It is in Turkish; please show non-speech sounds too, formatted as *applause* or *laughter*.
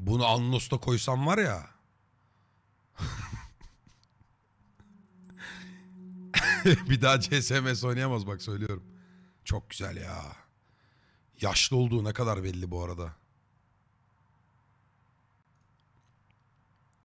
Bunu Anlos'ta koysam var ya. *laughs* bir daha CSMS oynayamaz bak söylüyorum. Çok güzel ya. Yaşlı olduğu ne kadar belli bu arada.